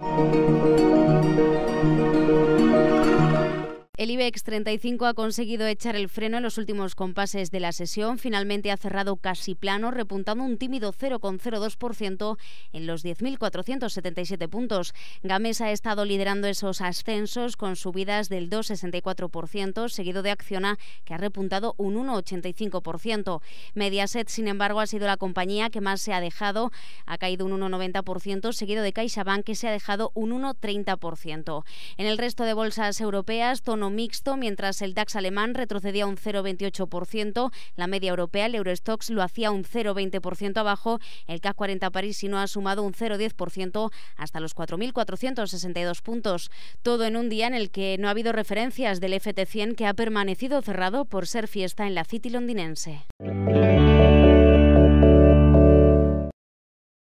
Thank you. El IBEX 35 ha conseguido echar el freno en los últimos compases de la sesión. Finalmente ha cerrado casi plano, repuntando un tímido 0,02% en los 10.477 puntos. Games ha estado liderando esos ascensos con subidas del 2,64%, seguido de Acciona, que ha repuntado un 1,85%. Mediaset, sin embargo, ha sido la compañía que más se ha dejado. Ha caído un 1,90%, seguido de CaixaBank, que se ha dejado un 1,30%. En el resto de bolsas europeas, Tono mixto, mientras el DAX alemán retrocedía un 0,28%, la media europea, el Eurostox, lo hacía un 0,20% abajo, el CAC 40 no ha sumado un 0,10% hasta los 4.462 puntos. Todo en un día en el que no ha habido referencias del FT100 que ha permanecido cerrado por ser fiesta en la City londinense.